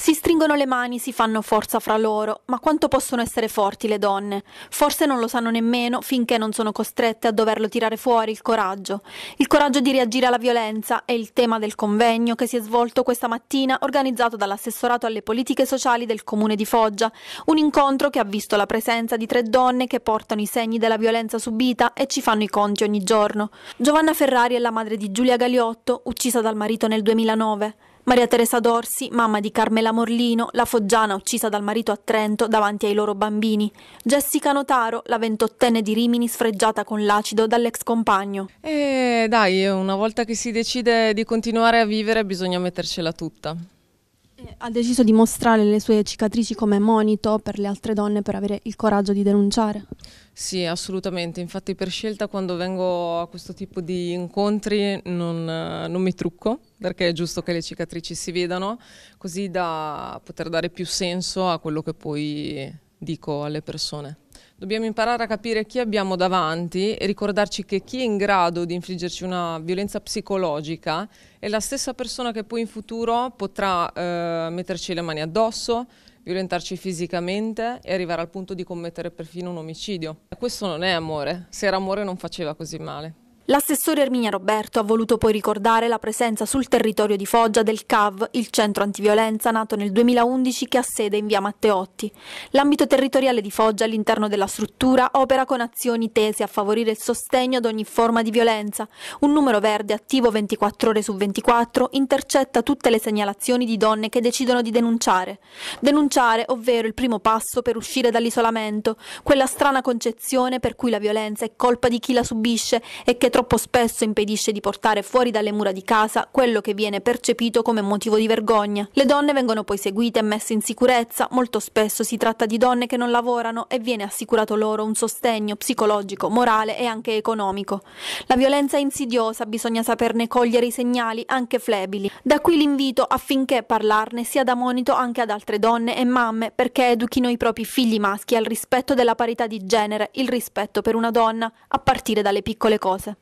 Si stringono le mani, si fanno forza fra loro, ma quanto possono essere forti le donne? Forse non lo sanno nemmeno finché non sono costrette a doverlo tirare fuori il coraggio. Il coraggio di reagire alla violenza è il tema del convegno che si è svolto questa mattina organizzato dall'assessorato alle politiche sociali del comune di Foggia, un incontro che ha visto la presenza di tre donne che portano i segni della violenza subita e ci fanno i conti ogni giorno. Giovanna Ferrari è la madre di Giulia Galiotto, uccisa dal marito nel 2009. Maria Teresa Dorsi, mamma di Carmela Morlino, la foggiana uccisa dal marito a Trento davanti ai loro bambini. Jessica Notaro, la ventottenne di Rimini sfregiata con l'acido dall'ex compagno. E dai, una volta che si decide di continuare a vivere bisogna mettercela tutta. Ha deciso di mostrare le sue cicatrici come monito per le altre donne per avere il coraggio di denunciare? Sì, assolutamente. Infatti per scelta quando vengo a questo tipo di incontri non, non mi trucco perché è giusto che le cicatrici si vedano, così da poter dare più senso a quello che poi dico alle persone. Dobbiamo imparare a capire chi abbiamo davanti e ricordarci che chi è in grado di infliggerci una violenza psicologica è la stessa persona che poi in futuro potrà eh, metterci le mani addosso, violentarci fisicamente e arrivare al punto di commettere perfino un omicidio. Questo non è amore, se era amore non faceva così male. L'assessore Erminia Roberto ha voluto poi ricordare la presenza sul territorio di Foggia del CAV, il centro antiviolenza nato nel 2011 che ha sede in via Matteotti. L'ambito territoriale di Foggia all'interno della struttura opera con azioni tese a favorire il sostegno ad ogni forma di violenza. Un numero verde attivo 24 ore su 24 intercetta tutte le segnalazioni di donne che decidono di denunciare. Denunciare, ovvero il primo passo per uscire dall'isolamento, quella strana concezione per cui la violenza è colpa di chi la subisce e che trova troppo spesso impedisce di portare fuori dalle mura di casa quello che viene percepito come motivo di vergogna. Le donne vengono poi seguite e messe in sicurezza, molto spesso si tratta di donne che non lavorano e viene assicurato loro un sostegno psicologico, morale e anche economico. La violenza è insidiosa, bisogna saperne cogliere i segnali anche flebili. Da qui l'invito affinché parlarne sia da monito anche ad altre donne e mamme perché educhino i propri figli maschi al rispetto della parità di genere, il rispetto per una donna, a partire dalle piccole cose.